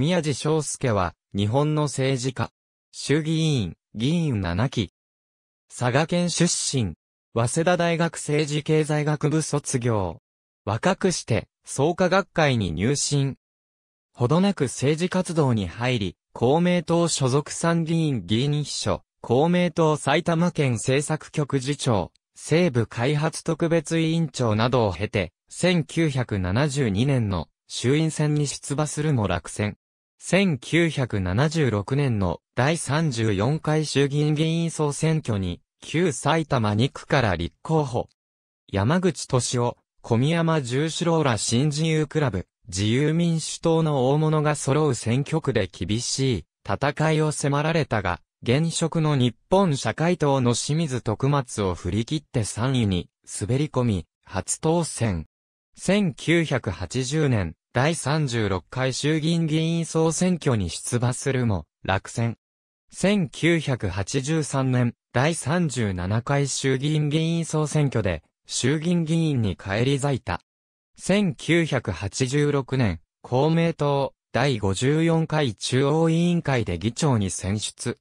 宮地昌介は、日本の政治家。衆議院、議員7期。佐賀県出身。早稲田大学政治経済学部卒業。若くして、創価学会に入信。ほどなく政治活動に入り、公明党所属参議院議員秘書、公明党埼玉県政策局次長、西部開発特別委員長などを経て、1972年の衆院選に出馬するも落選。1976年の第34回衆議院議員総選挙に、旧埼玉2区から立候補。山口敏夫、小宮山十四郎ら新自由クラブ、自由民主党の大物が揃う選挙区で厳しい戦いを迫られたが、現職の日本社会党の清水徳松を振り切って3位に滑り込み、初当選。1980年、第36回衆議院議員総選挙に出馬するも、落選。1983年、第37回衆議院議員総選挙で、衆議院議員に返り咲いた。1986年、公明党、第54回中央委員会で議長に選出。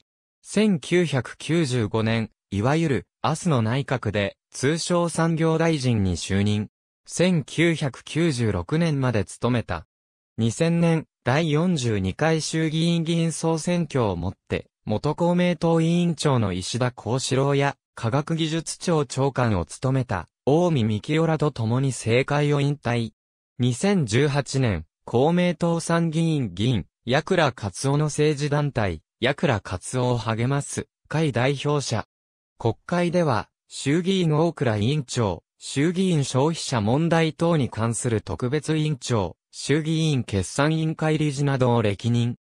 1995年、いわゆる、明日の内閣で、通商産業大臣に就任。1996年まで務めた。2000年、第42回衆議院議員総選挙をもって、元公明党委員長の石田幸四郎や、科学技術庁長官を務めた、大見幹夫らと共に政界を引退。2018年、公明党参議院議員、矢倉克夫の政治団体、矢倉克夫を励ます、会代表者。国会では、衆議院大倉委員長、衆議院消費者問題等に関する特別委員長、衆議院決算委員会理事などを歴任。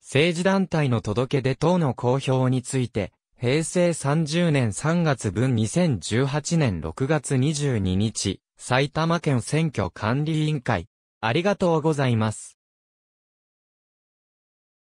政治団体の届け出等の公表について、平成30年3月分2018年6月22日、埼玉県選挙管理委員会。ありがとうございます。